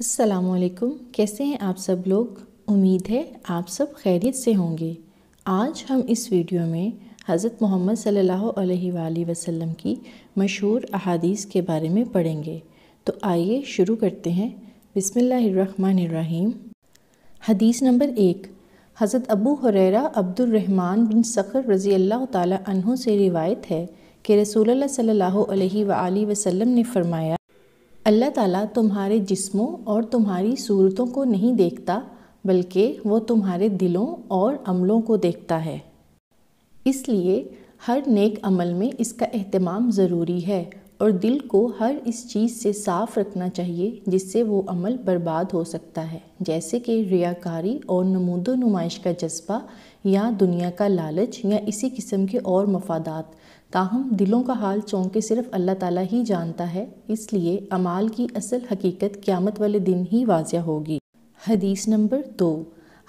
असलकुम कैसे हैं आप सब लोग उम्मीद है आप सब खैरियत से होंगे आज हम इस वीडियो में हज़रत मोहम्मद सल्ला वसम की मशहूर अहादीस के बारे में पढ़ेंगे तो आइए शुरू करते हैं बिसमीम हदीस नंबर एक हज़रत अबू हुरैरा अब्दुलरहमान बिन सखर रज़ी अल्लाह तहों से रिवायत है कि रसूल सल्ला वसम ने फरमाया अल्लाह ताला तुम्हारे जिस्मों और तुम्हारी सूरतों को नहीं देखता बल्कि वो तुम्हारे दिलों और अमलों को देखता है इसलिए हर नेक अमल में इसका अहतमाम ज़रूरी है और दिल को हर इस चीज़ से साफ़ रखना चाहिए जिससे वो अमल बर्बाद हो सकता है जैसे कि रियाकारी और नमूदो नुमाइश का जज्बा या दुनिया का लालच या इसी किस्म के और मफादात ताहम दिलों का हाल चौंके सिर्फ अल्लाह ताला ही जानता है इसलिए अमाल की असल हकीकत क़्यामत वाले दिन ही वाजिया होगी हदीस नंबर दो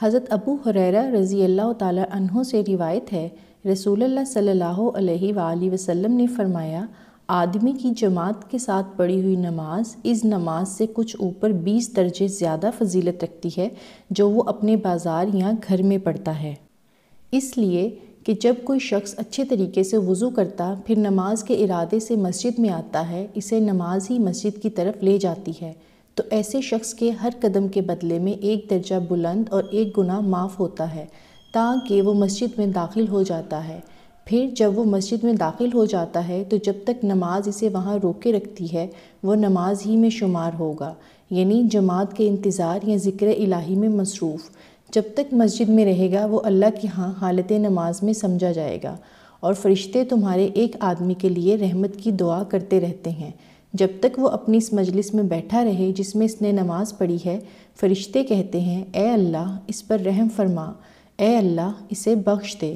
हज़रत अबू हुरैरा रज़ी अल्लाह तहों से रिवायत है रसूल सल्लल्लाहु अलैहि वसल्लम ने फरमाया आदमी की जमात के साथ पढ़ी हुई नमाज इस नमाज से कुछ ऊपर बीस दर्जे ज़्यादा फजीलत रखती है जो वो अपने बाज़ार या घर में पढ़ता है इसलिए कि जब कोई शख्स अच्छे तरीके से वज़ू करता फिर नमाज के इरादे से मस्जिद में आता है इसे नमाज ही मस्जिद की तरफ ले जाती है तो ऐसे शख्स के हर कदम के बदले में एक दर्जा बुलंद और एक गुना माफ़ होता है ताकि वो मस्जिद में दाखिल हो जाता है फिर जब वो मस्जिद में दाखिल हो जाता है तो जब तक नमाज इसे वहाँ रोके रखती है वह नमाज ही में शुमार होगा यानी जमात के इंतज़ार या ज़िक्र इलाही में मसरूफ़ जब तक मस्जिद में रहेगा वो अल्लाह के यहाँ हालत नमाज में समझा जाएगा और फरिश्ते तुम्हारे एक आदमी के लिए रहमत की दुआ करते रहते हैं जब तक वो अपनी इस मजलिस में बैठा रहे जिसमें इसने नमाज़ पढ़ी है फरिश्ते कहते हैं ए अल्लाह इस पर रहम फरमा ए अल्लाह इसे बख्श दे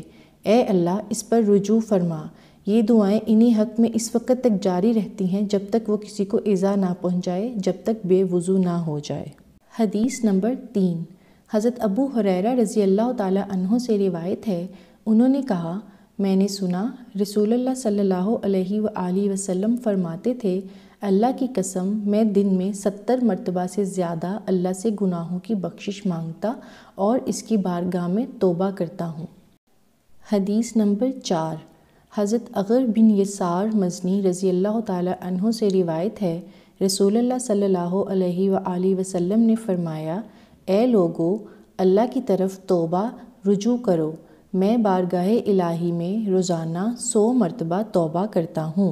ए अल्लाह इस पर रुजू फरमा ये दुआएं इन्हीं हक में इस वक्त तक जारी रहती हैं जब तक वो किसी को ईज़ा ना पहुंचाए जब तक बेवज़ू ना हो जाए हदीस नंबर तीन हज़रत अबू हुरैरा रज़ी अल्लाह तहों से रिवायत है उन्होंने कहा मैंने सुना रसूलुल्लाह सल्लल्लाहु अलैहि वसल्लम फरमाते थे अल्लाह की कसम मैं दिन में सत्तर मरतबा से ज़्यादा अल्लाह से गुनाहों की बख्शिश मांगता और इसकी बारगाह में तोबा करता हूँ हदीस नंबर चार हज़रत अगर बिन यसार मजनी रज़ी अल्लाह तहों से रिवायत है रसूल सल्ला वसम ने फ़रमाया ए लोगो अल्लाह की तरफ तोबा रुजू करो मैं बारगाह इलाही में रोज़ाना सौ मरतबा तोबा करता हूँ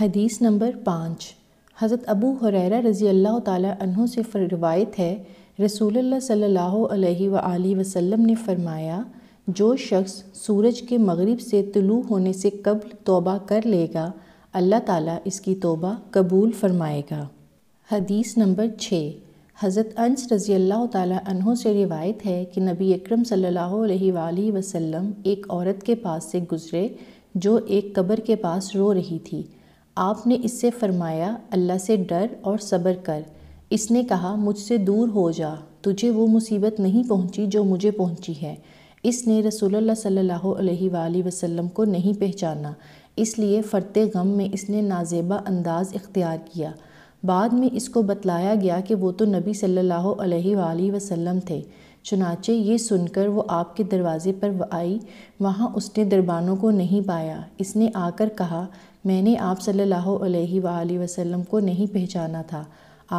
हदीस नंबर पाँच हज़रत अबू हुरैरा रज़ी अल्लाह तहों से रवायत है रसूल सल्लल्लाहु अलैहि वसल्लम ने फ़रमाया जो शख्स सूरज के मगरिब से तुलू होने से कबल तोबा कर लेगा अल्लाह ताला इसकी तोबा कबूल फ़रमाएगा हदीस नंबर छः हज़रत अंस रज़ी अल्लाह से रिवायत है कि नबी अकरम सल्लल्लाहु अलैहि वसल्लम एक औरत के पास से गुज़रे जो एक कब्र के पास रो रही थी आपने इससे फ़रमाया अल्लाह से डर और सब्र कर इसने कहा मुझसे दूर हो जा तुझे वो मुसीबत नहीं पहुंची जो मुझे पहुंची है इसने रसूलुल्लाह सल्लल्लाहु अलैहि वसल्लम को नहीं पहचाना इसलिए फ़र्ते गम में इसने नाजेबा अंदाज़ इख्तियार किया बाद में इसको बतलाया गया कि वो तो नबी सल्लल्लाहु अलैहि वसल्लम थे चुनाचे ये सुनकर वो आपके दरवाज़े पर आई वहाँ उसने दरबानों को नहीं पाया इसने आकर कहा मैंने आप सल्लल्लाहु अलैहि वसल्लम को नहीं पहचाना था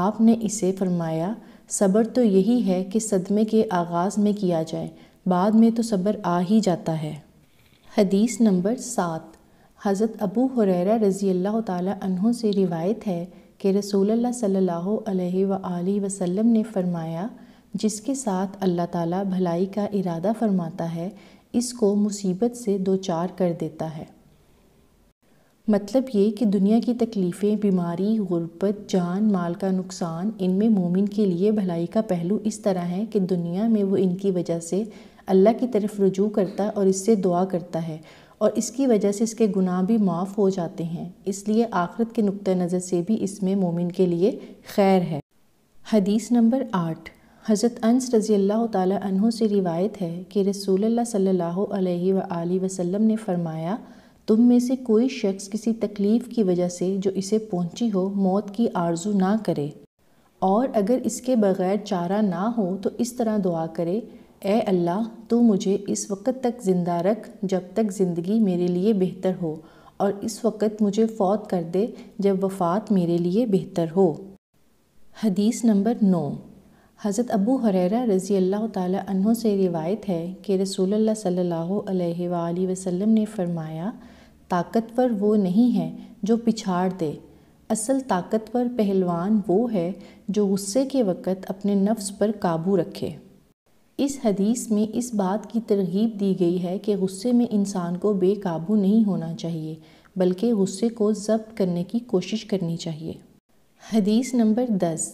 आपने इसे फरमाया सब्र तो यही है कि सदमे के आगाज़ में किया जाए बाद में तो सब्र आ ही जाता है हदीस नंबर सात हज़रत अबू हुरैरा रज़ी अल्लाह तहों से रिवायत है कि रसूल सल्ला वसम ने फरमाया जिसके साथ अल्लाह ताला भलाई का इरादा फरमाता है इसको मुसीबत से दो चार कर देता है मतलब ये कि दुनिया की तकलीफ़ें बीमारी गुर्बत जान माल का नुकसान इनमें मोमिन के लिए भलाई का पहलू इस तरह है कि दुनिया में वो इनकी वजह से अल्लाह की तरफ रुजू करता और इससे दुआ करता है और इसकी वजह से इसके गुनाह भी माफ़ हो जाते हैं इसलिए आखरत के नुक़ नज़र से भी इसमें मोमिन के लिए खैर है हदीस नंबर आठ हज़रत अंस रज़ी अल्लाह तहों से रिवायत है कि रसूल सल्ला वसम ने फ़रमाया तुम में से कोई शख्स किसी तकलीफ़ की वजह से जो इसे पहुंची हो मौत की आरजू ना करे और अगर इसके बग़ैर चारा ना हो तो इस तरह दुआ करे ए अल्लाह तो मुझे इस वक्त तक ज़िंदा रख जब तक ज़िंदगी मेरे लिए बेहतर हो और इस वक्त मुझे फ़ौत कर दे जब वफ़ात मेरे लिए बेहतर हो हदीस नंबर नौ हज़रत अबू हरेरा रज़ी अल्लाह तहों से रिवायत है कि रसूल सल्लल्लाहु अलैहि वसल्लम ने फ़रमाया ताकतवर वो नहीं है जो पिछाड़ दे असल ताकतवर पहलवान वो है जो गुस्से के वक़्त अपने नफ्स पर काबू रखे इस हदीस में इस बात की तरगीब दी गई है कि गुस्से में इंसान को बेकाबू नहीं होना चाहिए बल्कि गुस्से को जब्त करने की कोशिश करनी चाहिए हदीस नंबर दस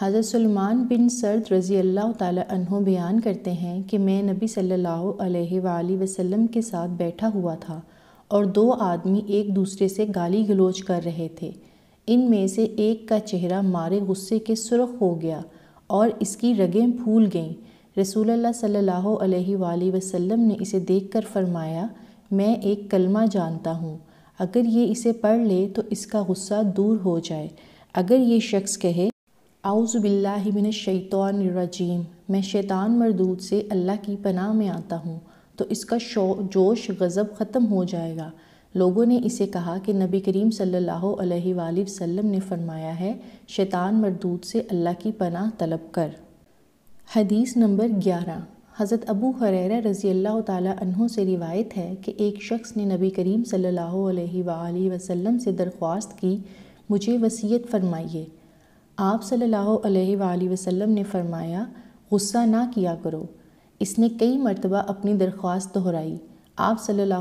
हज़रत सलमान बिन सर्द रज़ी अल्लाह तहों बयान करते हैं कि मैं नबी सल्लल्लाहु अलैहि वसल्लम के साथ बैठा हुआ था और दो आदमी एक दूसरे से गाली गलोच कर रहे थे इन में से एक का चेहरा मारे गुस्से के सुरख हो गया और इसकी रगें फूल गईं रसूल सल्लल्लाहु अलैहि वसल्लम ने इसे देख कर फरमाया मैं एक कलमा जानता हूँ अगर ये इसे पढ़ ले तो इसका गुस्सा दूर हो जाए अगर ये शख्स कहे आउज़बिल्लिमिन शैतान रजीम मैं शैतान मरदूद से अल्लाह की पनाह में आता हूँ तो इसका शो जोश गज़ब ख़त्म हो जाएगा लोगों ने इसे कहा कि नबी करीम सल्लल्लाहु अलैहि वसल्लम ने फरमाया है शैतान मरदूद से अल्लाह की पनाह तलब कर हदीस नंबर ग्यारह हज़रत अबू हरेरा रज़ी अल्लाह तहु से रिवायत है कि एक शख्स ने नबी करीम सल्लल्लाहु वसम से दरख्वास्त की मुझे वसीयत फरमाइए आप सल्ला वसम ने फरमाया गुस्सा ना किया करो इसने कई मरतबा अपनी दरख्वास्त दोहराई आप सल्ला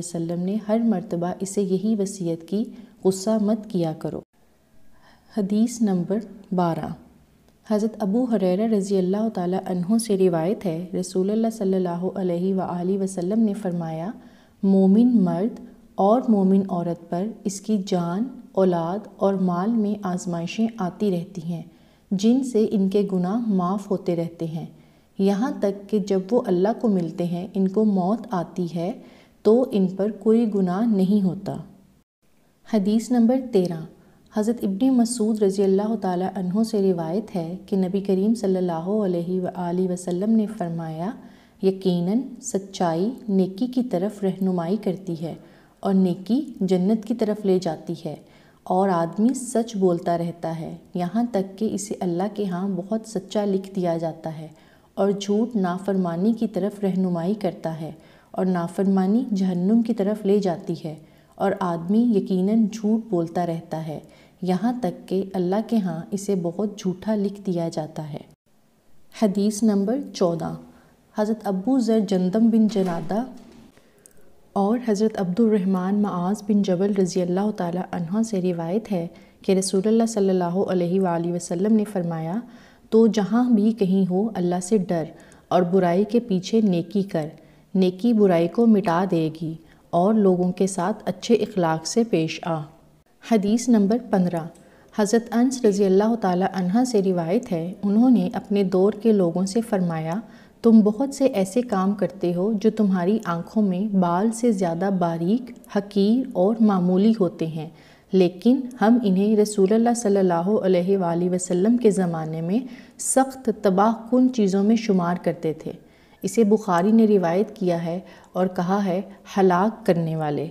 वसम ने हर मरतबा इसे यही वसीयत की गुस्सा मत किया करो हदीस नंबर बारह हज़रत अबू हरेर रज़ी अल्लाह तहों से रिवायत है रसूल सल्ला वसम ने फ़रमाया मोमिन मर्द और मोमिन औरत पर इसकी जान औलाद और माल में आजमाइशें आती रहती हैं जिनसे इनके गुनाह माफ़ होते रहते हैं यहाँ तक कि जब वो अल्लाह को मिलते हैं इनको मौत आती है तो इन पर कोई गुनाह नहीं होता हदीस नंबर तेरह हज़रत इब्न मसूद रज़ी अल्लाह तहों से रिवायत है कि नबी करीम सल्लल्लाहु अलैहि वसल्लम ने फ़रमाया यकीनन सच्चाई नेकी की तरफ रहनुमाई करती है और नेकी जन्नत की तरफ ले जाती है और आदमी सच बोलता रहता है यहाँ तक कि इसे अल्लाह के यहाँ बहुत सच्चा लिख दिया जाता है और झूठ नाफरमानी की तरफ रहनुमाई करता है और नाफरमानी जहन्नुम की तरफ ले जाती है और आदमी यकीनन झूठ बोलता रहता है यहाँ तक कि अल्लाह के यहाँ इसे बहुत झूठा लिख दिया जाता है हदीस नंबर चौदह हज़रत अबू ज़र जंदम बिन जनादा और हज़रत अब्दुलरहमान मआज़ बिन जबल रज़ी अल्लाह तह से रिवायत है कि रसूल सल्लल्लाहु अलैहि वसल्लम ने फ़रमाया तो जहाँ भी कहीं हो अल्लाह से डर और बुराई के पीछे नेकी कर नेकी बुराई को मिटा देगी और लोगों के साथ अच्छे इखलाक से पेश आ हदीस नंबर पंद्रह हज़रत अंस रज़ी अल्लाह तहा से रिवायत है उन्होंने अपने दौर के लोगों से फ़रमाया तुम बहुत से ऐसे काम करते हो जो तुम्हारी आँखों में बाल से ज़्यादा बारीक हकीर और मामूली होते हैं लेकिन हम इन्हें रसूल सल्लल्लाहु अलैहि वसल्लम के ज़माने में सख्त तबाहकुन चीज़ों में शुमार करते थे इसे बुखारी ने रिवायत किया है और कहा है हलाक करने वाले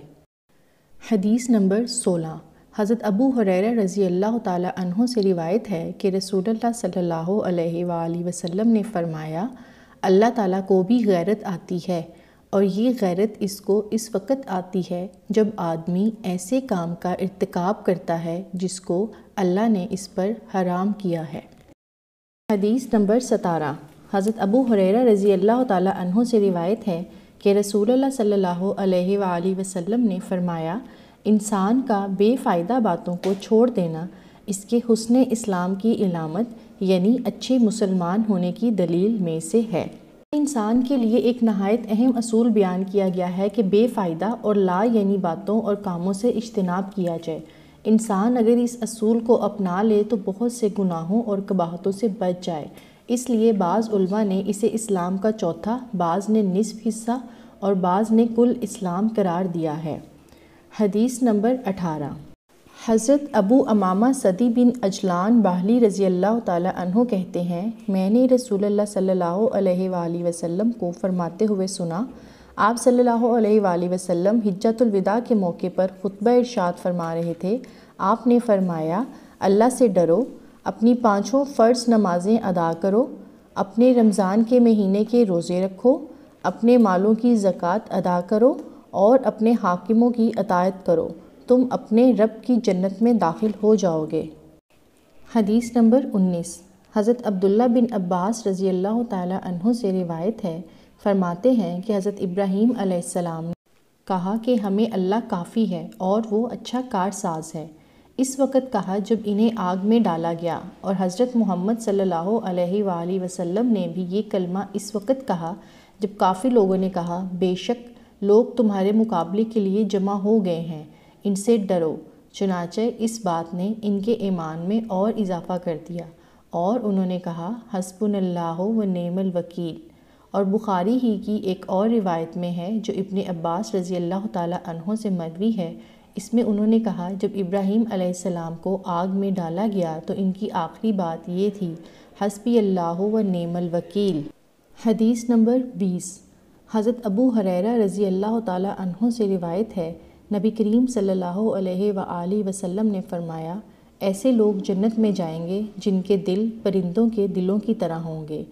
हदीस नंबर सोलह हज़रत अबू हुरैरा रज़ी अल्लाह तहों से रिवायत है कि रसूलुल्लाह सल्ला अलैहि वसल्लम ने फ़रमाया अल्लाह ताला को भी गैरत आती है और ये गैरत इसको इस वक्त आती है जब आदमी ऐसे काम का इरतकब करता है जिसको अल्लाह ने इस पर हराम किया है हदीस नंबर सतारह हज़रत अबू हुरैरा रज़ी अल्लाह तहों से रिवायत है कि रसूल सल्ला वसम ने फ़रमाया इंसान का बेफ़ायदा बातों को छोड़ देना इसके हसन इस्लाम की इलामत यानी अच्छे मुसलमान होने की दलील में से है इंसान के लिए एक नहायत अहम असूल बयान किया गया है कि बेफ़ायदा और ला यानी बातों और कामों से इज्तनाब किया जाए इंसान अगर इस असूल को अपना ले तो बहुत से गुनाहों और कबाहतों से बच जाए इसलिए बाज़ा ने इसे इस्लाम का चौथा बाज़ ने निसफ हिस्सा और बाज़ ने कुल इस्लाम करार दिया है हदीस नंबर अठारह हज़रत अबू अमामा सदी बिन अजलान बाहली रज़ी अल्लाह तहों कहते हैं मैंने रसूलुल्लाह सल्लल्लाहु अलैहि वसल्लम को फरमाते हुए सुना आप सल्लल्लाहु अलैहि वसल्लम हिज्जतुलविदा के मौके पर खुतब इरशाद फरमा रहे थे आपने फरमाया अल्लाह से डरो अपनी पाँचों फ़र्ज नमाज़ें अदा करो अपने रमज़ान के महीने के रोज़े रखो अपने मालों की ज़क़़त अदा करो और अपने हाकिमों की अतायत करो तुम अपने रब की जन्नत में दाखिल हो जाओगे हदीस नंबर 19 हज़रत अब्दुल्ला बिन अब्बास रज़ी अल्लाह तहों से रिवायत है फरमाते हैं कि हज़रत इब्राहीम ने कहा कि हमें अल्लाह काफ़ी है और वो अच्छा कारसाज है इस वक़्त कहा जब इन्हें आग में डाला गया और हज़रत मोहम्मद सल्ला वसम ने भी ये कलमा इस वक़्त कहा जब काफ़ी लोगों ने कहा बेशक लोग तुम्हारे मुकाबले के लिए जमा हो गए हैं इनसे डरो चुनाचे इस बात ने इनके ईमान में और इजाफ़ा कर दिया और उन्होंने कहा अल्लाह व नेमल वकील और बुखारी ही की एक और रिवायत में है जो इब्ने अब्बास रज़ी अल्लाह तहों से मरवी है इसमें उन्होंने कहा जब इब्राहीम अलैहिस्सलाम को आग में डाला गया तो इनकी आखिरी बात ये थी हसबी अल्लाह व नेमल वकील हदीस नंबर बीस हज़रत अबू हरेरा रज़ी अल्लाह तहों से रिवायत है नबी करीम सल्लल्लाहु अलैहि वसल्लम ने फ़रमाया ऐसे लोग जन्नत में जाएंगे जिनके दिल परिंदों के दिलों की तरह होंगे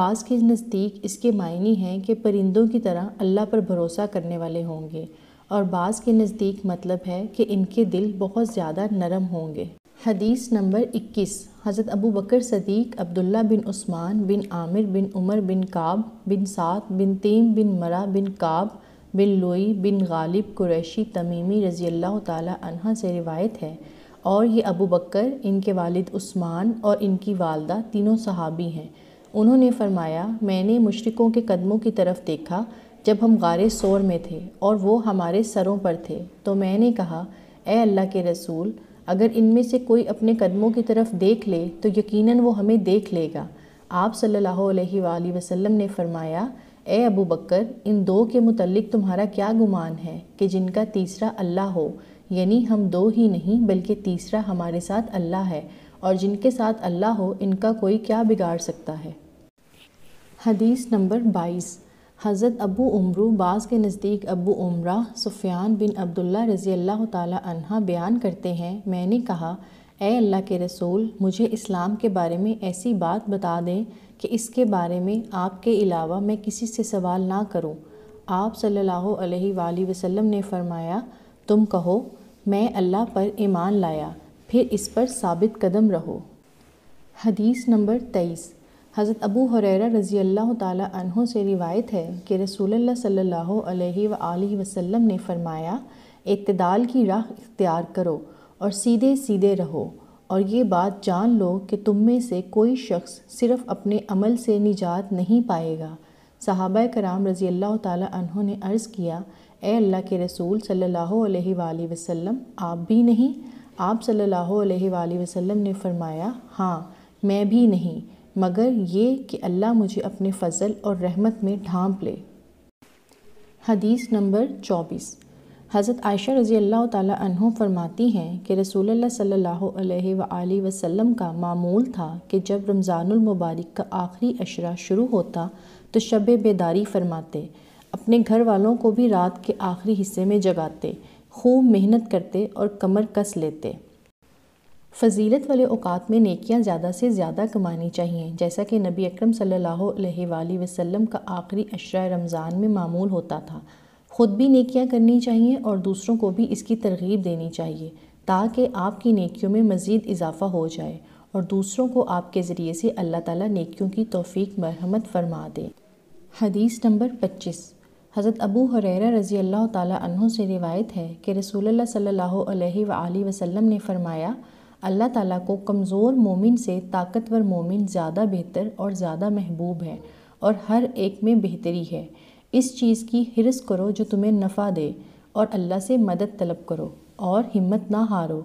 बाज़ के नज़दीक इसके मायने हैं कि परिंदों की तरह अल्लाह पर भरोसा करने वाले होंगे और बाज़ के नज़दीक मतलब है कि इनके दिल बहुत ज़्यादा नरम होंगे हदीस नंबर 21 हज़रत अबू बकर सदीक अब्दुल्ला बिन उस्मान बिन आमिर बिन उमर बिन काब बिन सात बिन तीम बिन मरा बिन काब बिन लोई बिन गालिब कुरैशी तमीमी रज़ी अल्लाह तह से रिवायत है और ये अबू बकर इनके वालिद उस्मान और इनकी वालदा तीनों सहाबी हैं उन्होंने फरमाया मैंने मुशरकों के कदमों की तरफ देखा जब हम गारे सोर में थे और वो हमारे सरों पर थे तो मैंने कहा ए अल्लाह के रसूल अगर इनमें से कोई अपने कदमों की तरफ देख ले तो यकीनन वो हमें देख लेगा आप सल्लल्लाहु अलैहि वसल्लम ने फरमाया ए अबू बकर इन दो के मुतलिक तुम्हारा क्या गुमान है कि जिनका तीसरा अल्लाह हो यानी हम दो ही नहीं बल्कि तीसरा हमारे साथ अल्लाह है और जिनके साथ अल्लाह हो इनका कोई क्या बिगाड़ सकता है हदीस नंबर बाईस हज़रत अबू उमरू बाज़ के नज़दीक अबू उमरा सुफियान बिन अब्दुल्ला रज़ी अल्लाह तहा बयान करते हैं मैंने कहा ए अल्लाह के रसूल मुझे इस्लाम के बारे में ऐसी बात बता दें कि इसके बारे में आपके अलावा मैं किसी से सवाल ना करूं। आप सल्लल्लाहु अलैहि वसल्लम ने फ़रमाया तुम कहो मैं अल्लाह पर ईमान लाया फिर इस पर साबित कदम रहो हदीस नंबर तेईस हज़रत अबू हुररा रज़ी अल्लाह तहों से रिवायत है कि रसूल सल्ला वसम ने फ़रमाया इतदाल की राह इख्तियार करो और सीधे सीधे रहो और ये बात जान लो कि तुम में से कोई शख्स सिर्फ़ अपने अमल से निजात नहीं पाएगा सहाबा कराम रज़ी अल्लाह तहों ने अर्ज़ किया ए अल्लाह के रसूल सल्लल्लाहु अलैहि वसल्लम आप भी नहीं आप सल्लल्लाहु अलैहि वसल्लम ने फ़रमाया हाँ मैं भी नहीं मगर ये कि अल्लाह मुझे अपने फ़ज़ल और रहमत में ढांप ले हदीस नंबर चौबीस हज़रत आयशा रज़ी अल्लाह तहों फरमाती हैं कि रसूल सल्ला वसम का मामूल था कि जब रमज़ानमबारक का आखिरी अशरा शुरू होता तो शब बेदारी फरमाते अपने घर वालों को भी रात के आखिरी हिस्से में जगाते खूब मेहनत करते और कमर कस लेते फजीलत वाले औकात में नेकियां ज़्यादा से ज़्यादा कमानी चाहिए जैसा कि नबी अकरम सल्लल्लाहु वसलम वसल्लम का आखिरी अशरा रमज़ान में मामूल होता था ख़ुद भी नेकियां करनी चाहिए और दूसरों को भी इसकी तरगीब देनी चाहिए ताकि आपकी नेकियों में मज़ीद इजाफ़ा हो जाए और दूसरों को आपके ज़रिए से अल्लाह ताली नेकियों की तोफ़ी मरहमत फरमा दे हदीस नंबर पच्चीस हज़रत अबू हुरैरा रज़ी अल्लाह तहों से रिवायत है कि रसूल सल्ला वसलम ने फ़रमाया अल्लाह ताला को कमज़ोर मोमिन से ताकतवर मोमिन ज़्यादा बेहतर और ज़्यादा महबूब है और हर एक में बेहतरी है इस चीज़ की हिरस करो जो तुम्हें नफ़ा दे और अल्लाह से मदद तलब करो और हिम्मत ना हारो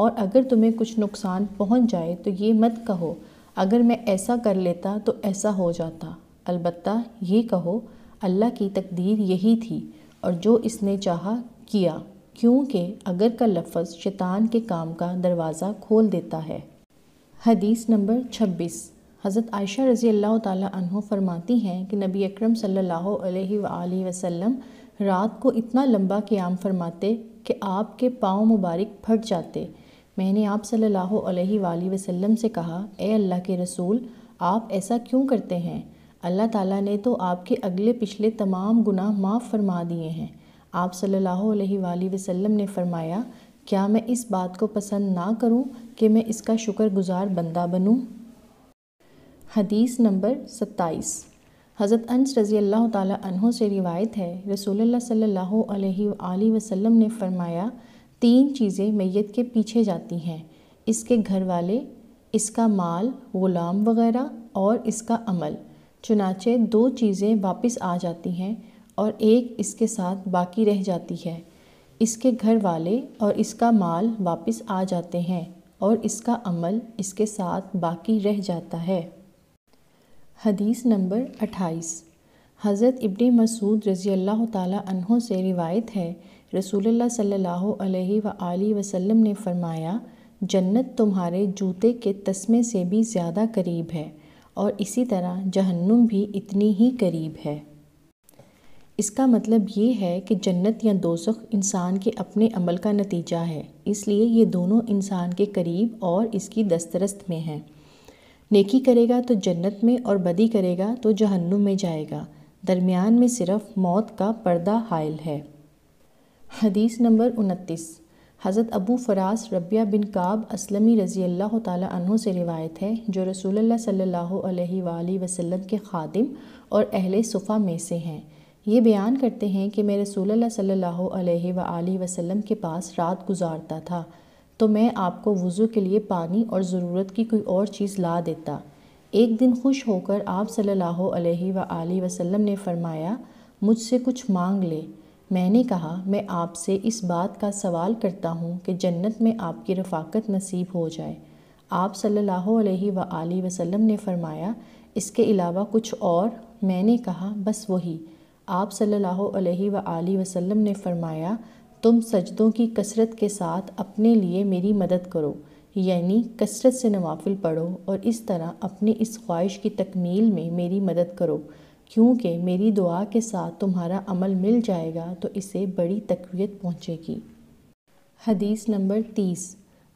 और अगर तुम्हें कुछ नुकसान पहुंच जाए तो ये मत कहो अगर मैं ऐसा कर लेता तो ऐसा हो जाता अलबत् ये कहो अल्लाह की तकदीर यही थी और जो इसने चाहा किया क्योंकि अगर का लफ्ज़ शैतान के काम का दरवाज़ा खोल देता है हदीस नंबर 26 हज़रत आयशा रज़ी अल्लाह तह फरमाती हैं कि नबी अकरम सल्लल्लाहु अलैहि वसल्लम रात को इतना लंबा क़्याम फरमाते कि आपके पाँव मुबारक फट जाते मैंने आप सल्ला वसम से कहा अल्लाह के रसूल आप ऐसा क्यों करते हैं अल्लाह ताला ने तो आपके अगले पिछले तमाम गुनाह माफ़ फरमा दिए हैं आप सल्लल्लाहु अलैहि वसल्लम ने फ़रमाया क्या मैं इस बात को पसंद ना करूं कि मैं इसका शुक्रगुजार बंदा बनूं? हदीस नंबर 27 हज़रत अंस रज़ी अल्लाह तहों से रिवायत है रसूल सल्लल्लाहु अलैहि वसल्लम ने फ़रमाया तीन चीज़ें मैत के पीछे जाती हैं इसके घर वाले इसका माल ग़ुलाम वगैरह और इसका अमल चुनाचे दो चीज़ें वापस आ जाती हैं और एक इसके साथ बाकी रह जाती है इसके घर वाले और इसका माल वापस आ जाते हैं और इसका अमल इसके साथ बाकी रह जाता है हदीस नंबर 28 हज़रत इब्ने मसूद रज़ी अल्लाह तहों से रिवायत है रसूलुल्लाह सल्लल्लाहु अलैहि वसल्लम वसल्लम ने फ़रमाया जन्नत तुम्हारे जूते के तस्मे से भी ज़्यादा करीब है और इसी तरह जहन्नुम भी इतनी ही करीब है इसका मतलब ये है कि जन्नत या दोसख इंसान के अपने अमल का नतीजा है इसलिए ये दोनों इंसान के करीब और इसकी दस्तरस्त में हैं नेकी करेगा तो जन्नत में और बदी करेगा तो जहन्नुम में जाएगा दरमियान में सिर्फ मौत का पर्दा हायल है हदीस नंबर उनतीस हज़रत अबू फ़रास रबिया बिन काब असलमी रज़ी अल्लाह तहों से रिवायत है जो रसूल सल्ला वसलम के खादिम और अहल सुफ़ा में से हैं ये बयान करते हैं कि मैं रसूल सल्ला अलैहि के पास रात गुजारता था तो मैं आपको वज़ू के लिए पानी और ज़रूरत की कोई और चीज़ ला देता एक दिन खुश होकर आप सल्ला अलैहि ने फरमाया मुझसे कुछ मांग ले मैंने कहा मैं आपसे इस बात का सवाल करता हूँ कि जन्नत में आपकी रफ़ाकत नसीब हो जाए आप सल्ला अलैहि ने फरमाया इसके अलावा कुछ और मैंने कहा बस वही आप सल्लल्लाहु अलैहि वसल्लम ने फ़रमाया तुम सजदों की कसरत के साथ अपने लिए मेरी मदद करो यानी कसरत से नवाफिल पढ़ो और इस तरह अपनी इस ख्वाहिश की तकमील में मेरी मदद करो क्योंकि मेरी दुआ के साथ तुम्हारा अमल मिल जाएगा तो इसे बड़ी तकवीत पहुँचेगी हदीस नंबर तीस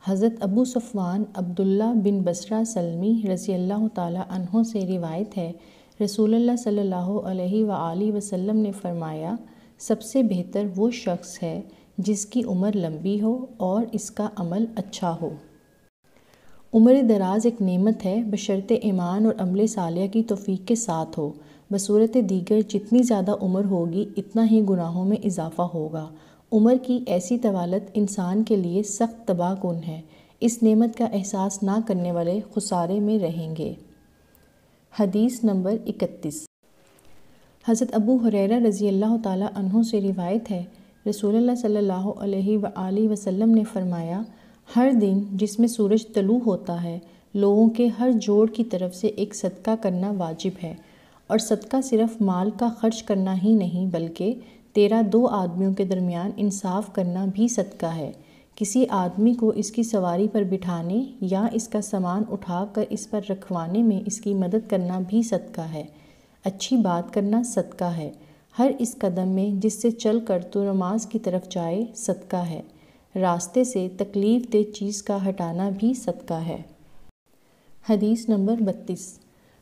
हज़रत अबू सफ़वान अब्दुल्ला बिन बसरा सलमी रज़ी अल्लाह तहों से रिवायत है रसूलुल्लाह सल्लल्लाहु अलैहि वआलि वसल्लम ने फरमाया सबसे बेहतर वो शख्स है जिसकी उम्र लंबी हो और इसका अमल अच्छा हो उम्र दराज एक नेमत है बशर्त ईमान और अमल सालिया की तोफ़ी के साथ हो बसूरत दीगर जितनी ज़्यादा उम्र होगी इतना ही गुनाहों में इजाफ़ा होगा उम्र की ऐसी तवालत इंसान के लिए सख्त तबाहकुन है इस नेमत का एहसास ना करने वाले खुसारे में रहेंगे हदीस नंबर इकतीस हज़रत अबू हुरैरा रज़ी अल्लाह तहों से रिवायत है रसूल सल्लल्लाहु अलैहि वसल्लम ने फ़रमाया हर दिन जिसमें सूरज तलू होता है लोगों के हर जोड़ की तरफ से एक सदका करना वाजिब है और सदका सिर्फ माल का खर्च करना ही नहीं बल्कि तेरा दो आदमियों के दरमियान इंसाफ करना भी सदका है किसी आदमी को इसकी सवारी पर बिठाने या इसका सामान उठाकर इस पर रखवाने में इसकी मदद करना भी सदका है अच्छी बात करना सदका है हर इस कदम में जिससे चल कर तो नमाज की तरफ जाए सदका है रास्ते से तकलीफ़ दे चीज़ का हटाना भी सदका है हदीस नंबर बत्तीस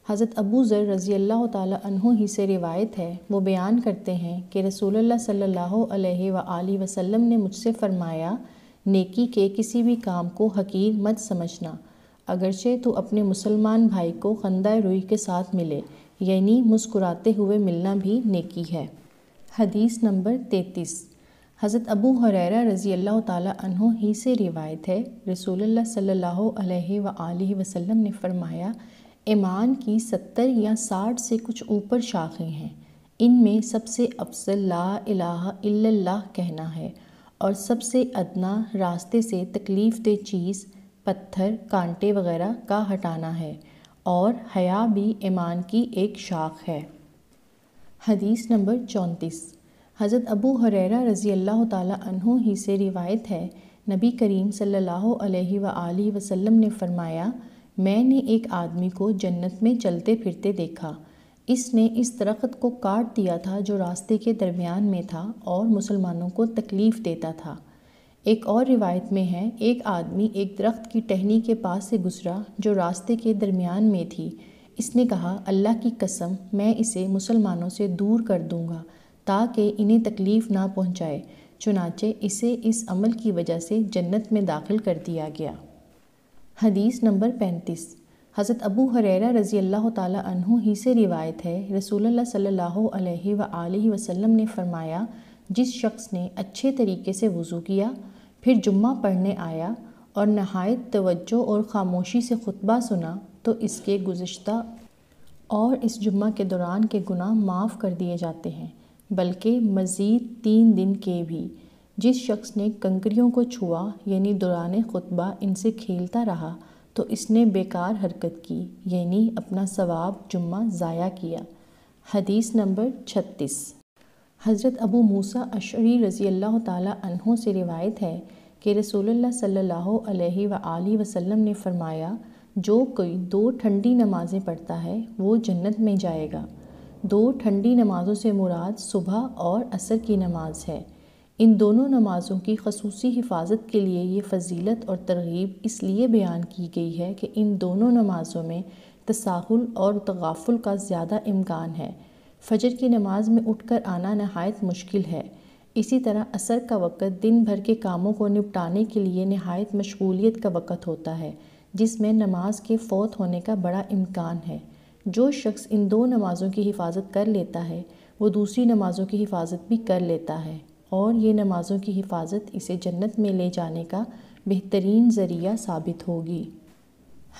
हज़रत अबू ज़र रज़ी अल्लाह तहों ही से रिवायत है वो बयान करते हैं कि रसूलुल्लाह सल्लल्लाहु अलैहि वसल्लम ने मुझसे फ़रमाया नेकी के किसी भी काम को हकीर मत समझना अगरचे तो अपने मुसलमान भाई को खंदा रुई के साथ मिले यानी मुस्कुराते हुए मिलना भी नेकी है हदीस नंबर तैतीस हज़रत अबू हुरैरा रज़ी अल्लाह तु ही से रिवायत है रसूल सल्लल्लाहु अलैहि व वसल्लम ने फ़रमाया ईमान की सत्तर या साठ से कुछ ऊपर शाखें हैं इनमें सबसे अफसल ला इलाहा इल्लल्लाह कहना है और सबसे अदना रास्ते से तकलीफ़ दे चीज़ पत्थर कांटे वगैरह का हटाना है और हया भी ईमान की एक शाख है हदीस नंबर चौंतीस हज़रत अबू हरेरा रज़ी अल्लाह तु ही से रिवायत है नबी करीम सल्लल्लाहु अलैहि वसल्लम ने फ़रमाया मैंने एक आदमी को जन्नत में चलते फिरते देखा इसने इस दरख्त को काट दिया था जो रास्ते के दरमियान में था और मुसलमानों को तकलीफ़ देता था एक और रिवायत में है एक आदमी एक दरख्त की टहनी के पास से गुजरा जो रास्ते के दरमियान में थी इसने कहा अल्लाह की कसम मैं इसे मुसलमानों से दूर कर दूंगा ताकि इन्हें तकलीफ़ ना पहुंचाए चुनाचे इसे इस अमल की वजह से जन्नत में दाखिल कर दिया गया हदीस नंबर पैंतीस हज़रत अबू हरेरा रज़ी अल्लाह तु ही से रिवायत है रसूल सल्ला वसम ने फ़रमाया जिस शख्स ने अच्छे तरीके से वज़ू किया फिर जुम्मा पढ़ने आया और नहायत तवज्जो और ख़ामोशी से खुतबा सुना तो इसके गुज्त और इस जुम्मा के दौरान के गुनाह माफ़ कर दिए जाते हैं बल्कि मज़ीद तीन दिन के भी जिस शख्स ने कंकरियों को छुआ यानी दौरान खुतबा इनसे खेलता रहा तो इसने बेकार हरकत की यानी अपना सवाब जुम्मा ज़ाया किया हदीस नंबर छत्तीस हज़रत अबू मूसा अशरी रज़ी अल्लाह तहों से रिवायत है कि रसूलुल्लाह सल्लल्लाहु ने फ़रमाया जो कोई दो ठंडी नमाज़ें पढ़ता है वो जन्नत में जाएगा दो ठंडी नमाज़ों से मुराद सुबह और असर की नमाज है इन दोनों नमाज़ों की खसूसी हिफाजत के लिए ये फजीलत और तरगीब इसलिए बयान की गई है कि इन दोनों नमाज़ों में तसाहुल और तगाफुल का ज़्यादा इम्कान है फजर की नमाज में उठ कर आना नहायत मुश्किल है इसी तरह असर का वक़्त दिन भर के कामों को निपटाने के लिए नहायत मशगूलियत का वक़्त होता है जिसमें नमाज के फौत होने का बड़ा इम्कान है जो शख्स इन दो नमाज़ों की हिफाजत कर लेता है वो दूसरी नमाज़ों की हिफाजत भी कर लेता है और ये नमाज़ों की हिफाजत इसे जन्नत में ले जाने का बेहतरीन ज़रिया साबित होगी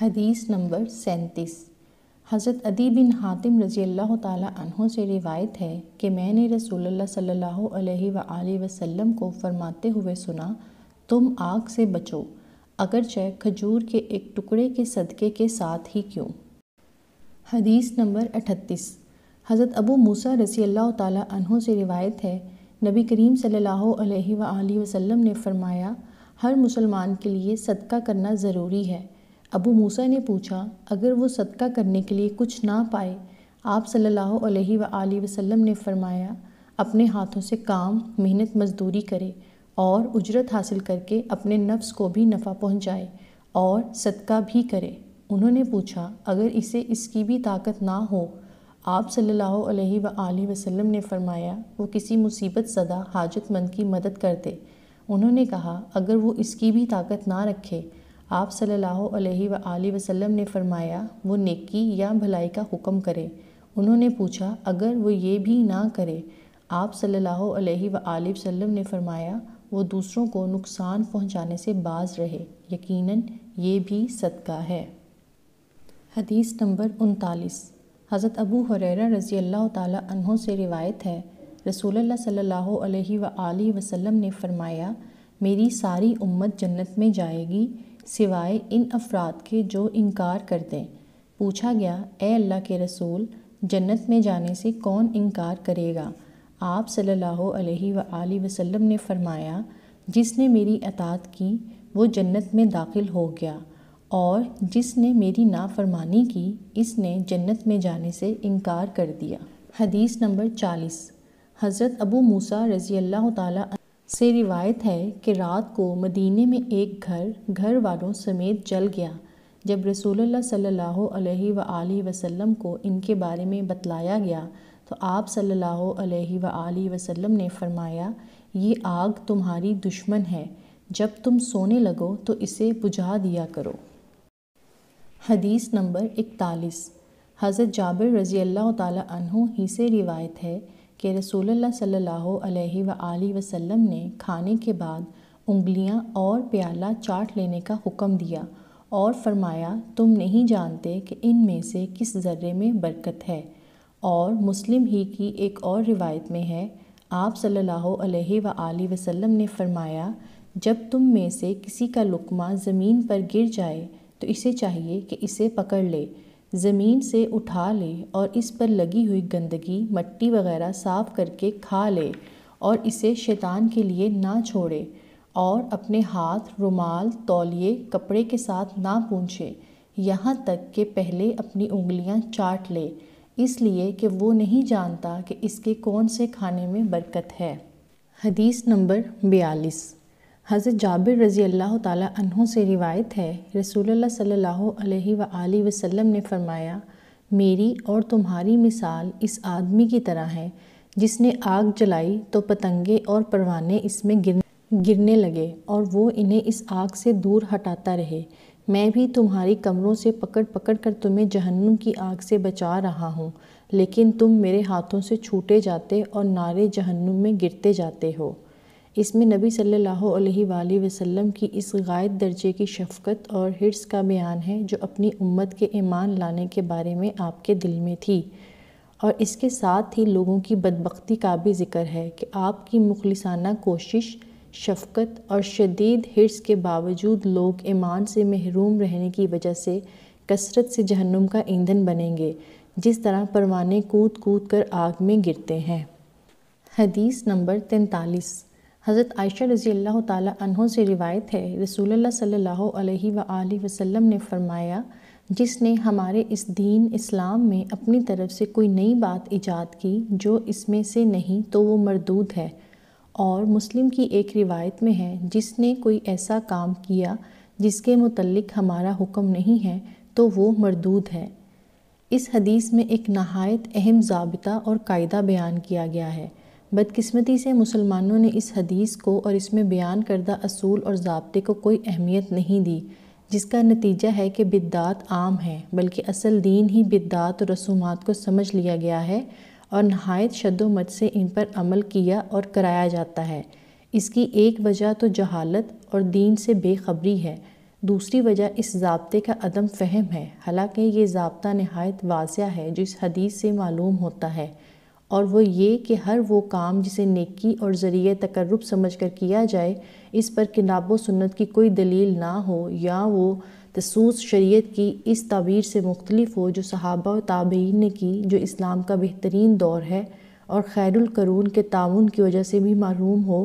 हदीस नंबर सैंतीस हज़रत अदी बिन हातिम रज़ी अल्लाह तहों से रिवायत है कि मैंने रसूलुल्लाह सल्लल्लाहु अलैहि वसल्लम को फरमाते हुए सुना तुम आग से बचो अगरचे खजूर के एक टुकड़े के सदक़े के साथ ही क्यों हदीस नंबर अठतीस हज़रत अबू मूसा रसी अल्लाह तहों से रिवायत है नबी करीम सल्लल्लाहु अलैहि वसल्लम ने फरमाया हर मुसलमान के लिए सदका करना ज़रूरी है अबू मूसा ने पूछा अगर वो सदका करने के लिए कुछ ना पाए आप सल्लल्लाहु अलैहि वसल्लम ने फरमाया अपने हाथों से काम मेहनत मजदूरी करे और उजरत हासिल करके अपने नफ्स को भी नफ़ा पहुँचाए और सदका भी करे उन्होंने पूछा अगर इसे इसकी भी ताकत ना हो आप सल्लल्लाहु अलैहि वसल्लम ने फरमाया वो किसी मुसीबत सदा हाजतमंद की मदद करते उन्होंने कहा अगर वो इसकी भी ताकत ना रखे आप सल्लल्लाहु अलैहि वसल्लम ने फरमाया वो नेकी या भलाई का हुक्म करे उन्होंने पूछा अगर वो ये भी ना करे आप सल्लल्लाहु अलैहि वसल्लम ने फरमाया वो दूसरों को नुकसान पहुँचाने से बाज रहे यकीनन ये भी सदका है हदीस नंबर उनतालीस हज़रत अबू हुररा रज़ी अल्लाह तहों से रिवायत है रसूल सल्लल्लाहु अलैहि वसल्लम ने फ़रमाया मेरी सारी उम्मत जन्नत में जाएगी सिवाय इन अफराद के जो इनकार कर दें पूछा गया ए अल्लाह के रसूल जन्नत में जाने से कौन इनकार करेगा आप सल्लल्लाहु अलैहि वसल्लम ने फ़रमाया जिसने मेरी अतात की वो जन्नत में दाखिल हो गया और जिसने मेरी नाफरमानी की इसने जन्नत में जाने से इनकार कर दिया हदीस नंबर चालीस हज़रत अबू मूसा रज़ी अल्लाह ताला से रिवायत है कि रात को मदीने में एक घर घर वालों समेत जल गया जब रसूलुल्लाह सल्लल्लाहु अलैहि वसल्लम को इनके बारे में बतलाया गया तो आप सल्लल्लाहु अलैहि वसल्लम ने फरमाया ये आग तुम्हारी दुश्मन है जब तुम सोने लगो तो इसे बुझा दिया करो हदीस नंबर इकतालीस हज़रत जाबिर रज़ी अल्लाह तु ही से रिवायत है कि रसूल सल्लल्लाहु अलैहि व ने खाने के बाद उंगलियां और प्याला चाट लेने का हुक्म दिया और फरमाया तुम नहीं जानते कि इन में से किस ज़र्रे में बरकत है और मुस्लिम ही की एक और रिवायत में है आप सल्लल्लाहु अलैहि व ने फरमाया जब तुम में से किसी का लुकमा ज़मीन पर गिर जाए तो इसे चाहिए कि इसे पकड़ ले ज़मीन से उठा ले और इस पर लगी हुई गंदगी मट्टी वगैरह साफ़ करके खा ले और इसे शैतान के लिए ना छोड़े और अपने हाथ रुमाल तौलिए कपड़े के साथ ना पूछे यहाँ तक कि पहले अपनी उंगलियाँ चाट ले इसलिए कि वो नहीं जानता कि इसके कौन से खाने में बरकत है हदीस नंबर बयालीस हज़रत जाबिर रज़ी अल्लाह तहों से रिवायत है रसूल सल्ला वसम ने फ़रमाया मेरी और तुम्हारी मिसाल इस आदमी की तरह है जिसने आग जलाई तो पतंगे और परवाने इसमें गिर गिरने लगे और वो इन्हें इस आग से दूर हटाता रहे मैं भी तुम्हारी कमरों से पकड़ पकड़ कर तुम्हें जहन्नुम की आग से बचा रहा हूँ लेकिन तुम मेरे हाथों से छूटे जाते और नारे जहन्नुम में गिरते जाते हो इसमें नबी सल्लल्लाहु अलैहि वसल्लम की इस गायत दर्जे की शफकत और हिरस का बयान है जो अपनी उम्मत के ईमान लाने के बारे में आपके दिल में थी और इसके साथ ही लोगों की बदबकती का भी जिक्र है कि आपकी मुखलसाना कोशिश शफकत और शदीद हिरस के बावजूद लोग ईमान से महरूम रहने की वजह से कसरत से जहन्नुम का ईंधन बनेंगे जिस तरह परवाने कूद कूद कर आग में गिरते हैं हदीस नंबर तैंतालीस हज़रत आयशा रज़ी अल्लाह तहों से रिवायत है रसूल सल्ला वसल्लम ने फ़रमाया जिसने हमारे इस दीन इस्लाम में अपनी तरफ से कोई नई बात ईजाद की जो इसमें से नहीं तो वो मरदूद है और मुस्लिम की एक रिवायत में है जिसने कोई ऐसा काम किया जिसके मुतलक हमारा हुक्म नहीं है तो वो मरदूद है इस हदीस में एक नहायत अहम जाबिता और कायदा बयान किया गया है बदकिस्मती से मुसलमानों ने इस हदीस को और इसमें बयान करदा असूल और जबते को कोई अहमियत नहीं दी जिसका नतीजा है कि बिद्दात आम है बल्कि असल दीन ही बिद्दात और रसूमात को समझ लिया गया है और नहायत शदोमत से इन पर अमल किया और कराया जाता है इसकी एक वजह तो जहालत और दीन से बेखबरी है दूसरी वजह इस जबते का अदम फहम है हालांकि ये जबता नहायत वाजह है जो इस हदीस से मालूम होता है और वो ये कि हर वो काम जिसे नेकी और ज़रिए तकरब समझ कर किया जाए इस पर किनाबो सुन्नत की कोई दलील ना हो या वो तसूस शरीयत की इस तबीर से मुख्तलिफ हो जो सहाबा ताबीन ने की जो इस्लाम का बेहतरीन दौर है और खैरुल करून के ताउन की वजह से भी महरूम हो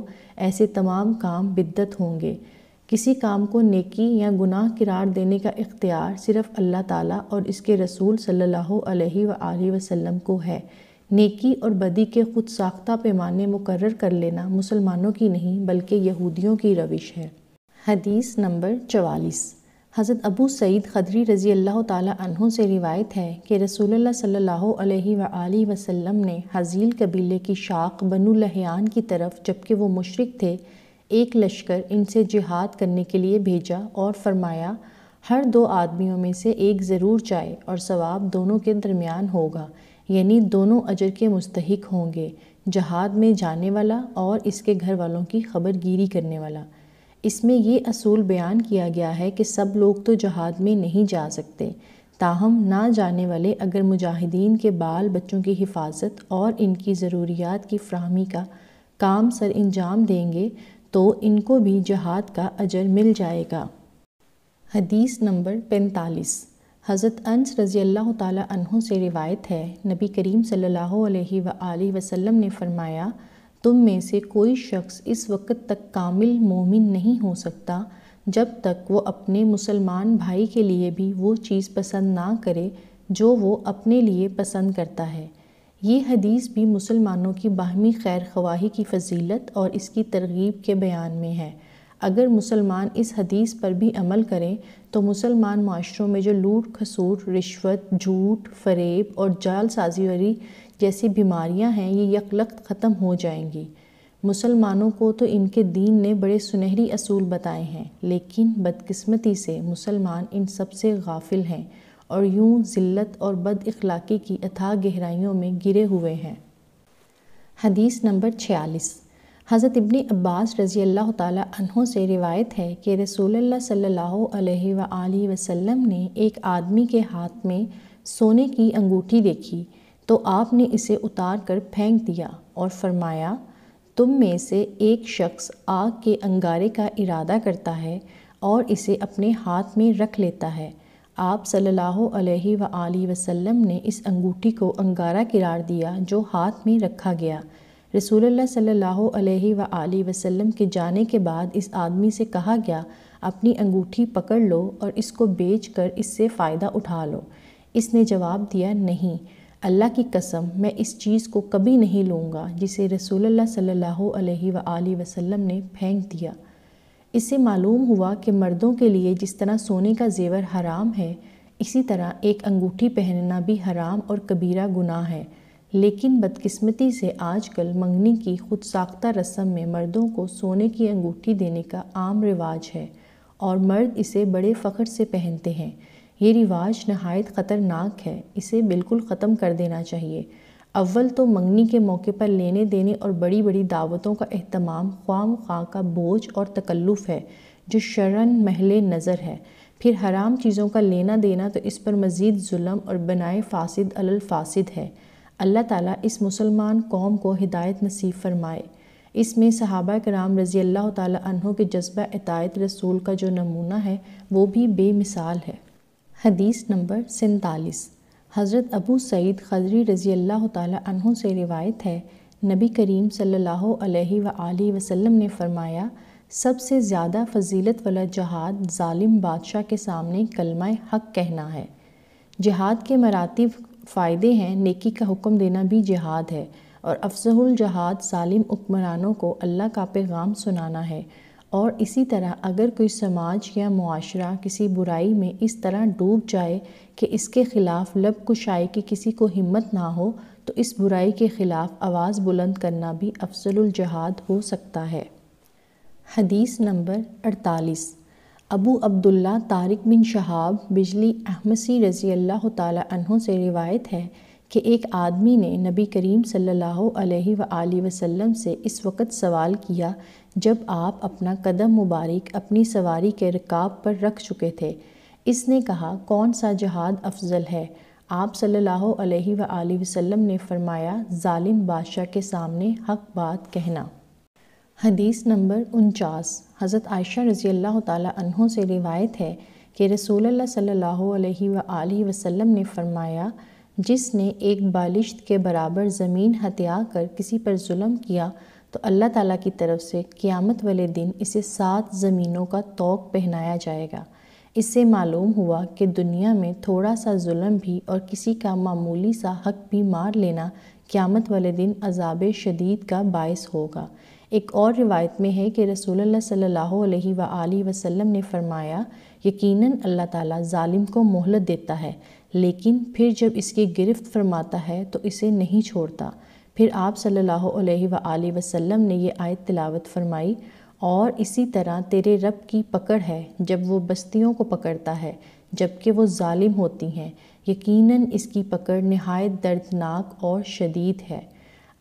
ऐसे तमाम काम बिद्दत होंगे किसी काम को नेकी या गुनाह करार देने का इख्तियार सिर्फ़ अल्लाह ताला और इसके रसूल सल्लल्लाहु अलैहि वसल्लम को है नेकी और बदी के खुद साख्ता पैमाने मुकर कर लेना मुसलमानों की नहीं बल्कि यहूदियों की रविश है हदीस नंबर चवालीस हज़रत अबू सईद खदरी रज़ी अल्लाह तहों से रिवायत है कि रसूल सल्ला अलैहि रसोल्ला ने हजील कबीले की शाख बनु की तरफ जबकि वो मुशरक थे एक लश्कर इनसे जिहाद करने के लिए भेजा और फरमाया हर दो आदमियों में से एक ज़रूर जाए और सवाब दोनों के दरमियान होगा यानी दोनों अजर के मुस्तक होंगे जहाद में जाने वाला और इसके घर वालों की खबर गिरी करने वाला इसमें ये असूल बयान किया गया है कि सब लोग तो जहाद में नहीं जा सकते ताहम ना जाने वाले अगर मुजाहिदीन के बाल बच्चों की हिफाजत और इनकी ज़रूरियात की फ्राहमी का काम सर अंजाम देंगे तो इनको भी जहाद का अजर मिल जाएगा हदीस नंबर पैंतालीस हज़रत अनस रज़ी अल्लाह तहों से रिवायत है नबी करीम सल्लल्लाहु अलैहि वसल्लम ने फ़रमाया तुम में से कोई शख्स इस वक्त तक कामिल मोमिन नहीं हो सकता जब तक वो अपने मुसलमान भाई के लिए भी वो चीज़ पसंद ना करे जो वो अपने लिए पसंद करता है ये हदीस भी मुसलमानों की बाहमी खैर खवाही की फजीलत और इसकी तरगीब के बयान में है अगर मुसलमान इस हदीस पर भी अमल करें तो मुसलमान माशरों में जो लूट खसूट रिश्वत झूठ फरेब और जाल साजीवरी जैसी बीमारियां हैं ये यकलक ख़त्म हो जाएंगी मुसलमानों को तो इनके दीन ने बड़े सुनहरी असूल बताए हैं लेकिन बदकस्मती से मुसलमान इन सब से गाफिल हैं और यूं ज़िल्लत और बद अखलाक़ी की अथाह गहराइयों में गिरे हुए हैं हदीस नंबर छियालीस हज़रत इबन अब्बास रज़ी अल्लाह तहों से रिवायत है कि रसूल सल्ला वसम ने एक आदमी के हाथ में सोने की अंगूठी देखी तो आपने इसे उतार कर फेंक दिया और फरमाया तुम में से एक शख्स आग के अंगारे का इरादा करता है और इसे अपने हाथ में रख लेता है आप सल्ला वसम ने इस अंगूठी को अंगारा किरार दिया जो हाथ में रखा गया रसूल सल्लल्लाहु अलैहि वसल्लम के जाने के बाद इस आदमी से कहा गया अपनी अंगूठी पकड़ लो और इसको बेच कर इससे फ़ायदा उठा लो इसने जवाब दिया नहीं अल्लाह की कसम मैं इस चीज़ को कभी नहीं लूँगा जिसे रसूल सल्लल्लाहु अलैहि वसल्लम ने फेंक दिया इससे मालूम हुआ कि मर्दों के लिए जिस तरह सोने का जेवर हराम है इसी तरह एक अंगूठी पहनना भी हराम और कबीरा गुनाह है लेकिन बदकिस्मती से आजकल मंगनी की खुद साख्ता रस्म में मर्दों को सोने की अंगूठी देने का आम रिवाज है और मर्द इसे बड़े फ़ख्र से पहनते हैं ये रिवाज नहायत ख़तरनाक है इसे बिल्कुल ख़त्म कर देना चाहिए अव्वल तो मंगनी के मौके पर लेने देने और बड़ी बड़ी दावतों का अहतमाम ख्वाम खां का बोझ और तकल्लुफ़ है जो शरण महले नज़र है फिर हराम चीज़ों का लेना देना तो इस पर मज़ीद जुल्म और बनाए फासिद अलल फासिद है अल्लाह ताला इस मुसलमान कौम को हिदायत नसीब फरमाए इसमें सहाबा कराम रज़ी अल्लाह तहों के जज्बा इतायत रसूल का जो नमूना है वो भी बेमिसाल है हदीस नंबर सैंतालीस हज़रत अबू सईद खजरी रज़ी अल्लाह तहों से रिवायत है नबी करीम सल्लल्लाहु अलैहि सल्ला वसल्लम ने फ़रमाया सबसे ज़्यादा फजीलत वाला जहाद जालिम बादशाह के सामने कलमा हक कहना है जहाद के मरातब फ़ायदे हैं नेकी का हुक्म देना भी जिहाद है और अफजहुल जहाद सालिम हुक्मरानों को अल्लाह का पैगाम सुनाना है और इसी तरह अगर कोई समाज या मुआशरा किसी बुराई में इस तरह डूब जाए कि इसके ख़िलाफ़ लब कुशाई की किसी को हिम्मत ना हो तो इस बुराई के ख़िलाफ़ आवाज़ बुलंद करना भी अफजलजहाद जहाद हो सकता है हदीस नंबर अड़तालीस अबू अब्दुल्ला तारिक बिन शहाब बिजली अहमसी रज़ी अल्लाह तहों से रिवायत है कि एक आदमी ने नबी करीम सल्लल्लाहु वसम से इस वक्त सवाल किया जब आप अपना कदम मुबारक अपनी सवारी के रकाब पर रख चुके थे इसने कहा कौन सा जहाद अफजल है आप सल्लल्लाहु अलैहि वसल्लम ने फरमाया ज़ालिम बादशाह के सामने हक बात कहना हदीस नंबर उनचास हज़रत आयशा रज़ी अल्लाह तहों से रिवायत है कि रसूल सल्ला वसम ने फ़रमाया जिसने एक बालिश्त के बराबर ज़मीन हथिया कर किसी पर जुल्म किया तो अल्लाह ताला की तरफ से क़ियामत वाले दिन इसे सात ज़मीनों का तोक पहनाया जाएगा इससे मालूम हुआ कि दुनिया में थोड़ा सा जुल्म भी और किसी का मामूली सा हक भी मार लेना क़्यामत वाले दिन अजाब शदीद का बायस होगा एक और रिवायत में है कि रसूल सल्लल्लाहु अलैहि ने फरमाया यकीनन अल्लाह ताला जालिम को मोहलत देता है लेकिन फिर जब इसकी गिरफ्त फरमाता है तो इसे नहीं छोड़ता फिर आप सल्लल्लाहु अलैहि वसल्लम ने यह आयत तिलावत फरमाई और इसी तरह तेरे रब की पकड़ है जब वो बस्तियों को पकड़ता है जबकि वो जालिम होती हैं यकीनन इसकी पकड़ नहायत दर्दनाक और शदीद है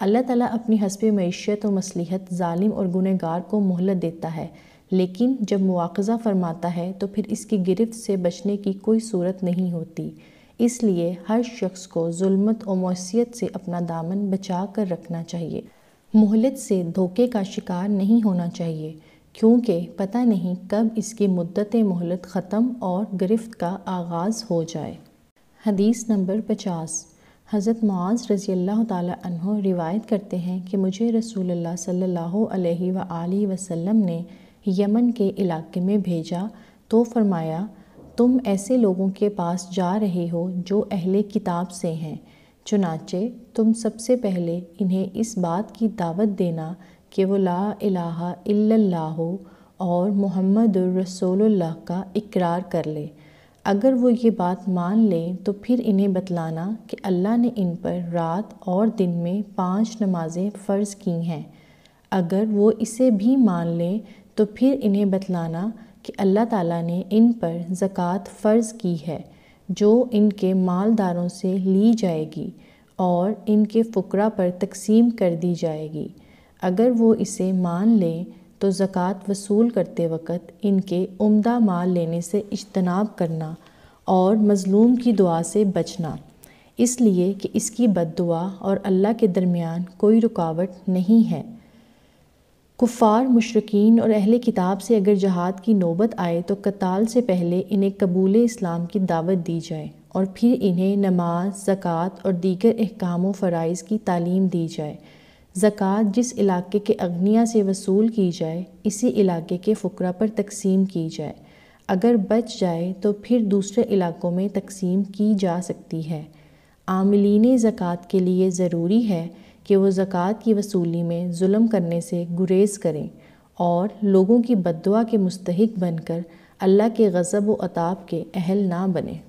अल्लाह ताला अपनी हसब मीशत व मसलहत ालिम और गुनहगार को मोहलत देता है लेकिन जब मुआवजा फरमाता है तो फिर इसकी गिरफ्त से बचने की कोई सूरत नहीं होती इसलिए हर शख्स को जुल्मत और मौसीत से अपना दामन बचा कर रखना चाहिए मोहलत से धोखे का शिकार नहीं होना चाहिए क्योंकि पता नहीं कब इसकी मुद्दत मोहलत ख़त्म और गिरफ्त का आगाज़ हो जाए हदीस नंबर पचास हज़रत मुआज़ रज़ी अल्लाह तह रिवायत करते हैं कि मुझे रसूल सल्लल्लाहु अलैहि व वसल्लम ने यमन के इलाके में भेजा तो फरमाया तुम ऐसे लोगों के पास जा रहे हो जो अहले किताब से हैं चुनाचे तुम सबसे पहले इन्हें इस बात की दावत देना कि वो ला इलाहा इल्लल्लाह और मोहम्मद रसूलुल्लाह का इकरार कर ले अगर वो ये बात मान लें तो फिर इन्हें बतलाना कि अल्लाह ने इन पर रात और दिन में पांच नमाज़ें फ़र्ज़ की हैं अगर वो इसे भी मान लें तो फिर इन्हें बतलाना कि अल्लाह ताला ने इन पर ज़क़़त फ़र्ज़ की है जो इनके मालदारों से ली जाएगी और इनके फकरा पर तकसीम कर दी जाएगी अगर वो इसे मान लें तो ज़क़़त वसूल करते वक़्त इनके उम्दा माल लेने से इजतनाब करना और मज़लूम की दुआ से बचना इसलिए कि इसकी बददुआ और अल्लाह के दरमियान कोई रुकावट नहीं है कुफ़ार मुशरकिन और अहल किताब से अगर जहाद की नौबत आए तो कताल से पहले इन्हें कबूल इस्लाम की दावत दी जाए और फिर इन्हें नमाज ज़क़़त और दीगर अहकाम फ़रज़ की तालीम दी जाए ज़क़़त जिस इलाके के अग्निया से वसूल की जाए इसी इलाके के फ़ुकरा पर तकसीम की जाए अगर बच जाए तो फिर दूसरे इलाक़ों में तकसीम की जा सकती है आमलिन ज़क़़त के लिए ज़रूरी है कि वह ज़क़़त की वसूली में जुल्म करने से गुरेज़ करें और लोगों की बदवा के मुस्तक बनकर अल्लाह के गज़ब व अताब के अहल ना बने